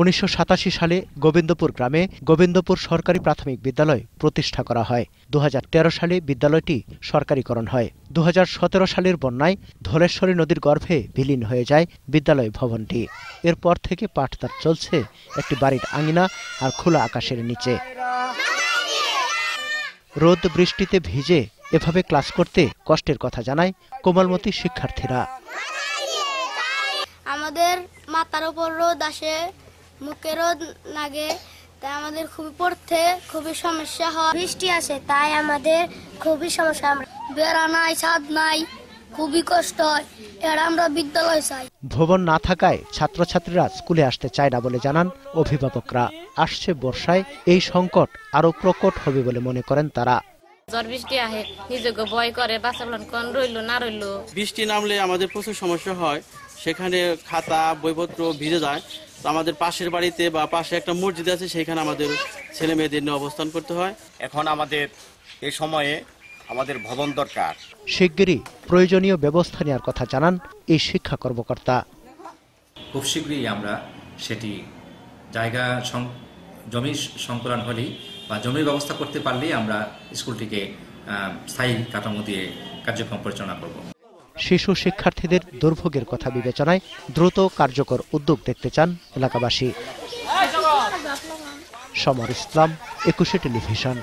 উনিশশো সালে গোবিন্দপুর গ্রামে গোবিন্দপুর সরকারি প্রাথমিক বিদ্যালয় প্রতিষ্ঠা করা হয় দু সালে বিদ্যালয়টি সরকারিকরণ হয় দু সালের বন্যায় ধলেশ্বরী নদীর গর্ভে বিলীন হয়ে যায় বিদ্যালয় ভবনটি এরপর থেকে পাঠদার চলছে একটি বাড়ির আঙিনা আর খোলা আকাশের নিচে রোদ বৃষ্টিতে ভিজে এভাবে ক্লাস করতে কষ্টের কথা জানায় কোমলমতি শিক্ষার্থীরা আমাদের মাথার উপর রোদ আসে মুখের রোদ লাগে তাই আমাদের খুবই পড়তে খুবই সমস্যা হয় বৃষ্টি আসে তাই আমাদের খুবই সমস্যা আমরা বেড়া নাই ছাদ নাই খুবই কষ্ট হয় এরা আমরা বিদ্যালয় চাই ভবন না থাকায় ছাত্রছাত্রীরা স্কুলে আসতে চায় না বলে জানান অভিভাবকরা আসছে বর্ষায় এই সংকট আরো প্রকট হবে বলে মনে করেন তারা জ্বর বৃষ্টি আহে নিজেকে ভয় করে বাচ্চা কোন রইলো না রইলো বৃষ্টি নামলে আমাদের প্রচুর সমস্যা হয় সেখানে খাতা বইপত্র ভিজে যায় তো আমাদের পাশের বাড়িতে বা পাশে একটা মসজিদ আছে সেখানে আমাদের ছেলে মেয়েদের নিয়ে অবস্থান করতে হয় এখন আমাদের এ সময়ে আমাদের ভবন দরকার শিগগিরই প্রয়োজনীয় ব্যবস্থা নেওয়ার কথা জানান এই শিক্ষা কর্মকর্তা খুব শীঘ্রই আমরা সেটি জায়গা জমি সংকলন হলেই বা জমির ব্যবস্থা করতে পারলেই আমরা স্কুলটিকে স্থায়ী কাঠামো দিয়ে কার্যক্রম পরিচালনা করব শিশু শিক্ষার্থীদের দুর্ভোগের কথা বিবেচনায় দ্রুত কার্যকর উদ্যোগ দেখতে চান এলাকাবাসী সমর ইসলাম একুশে টেলিভিশন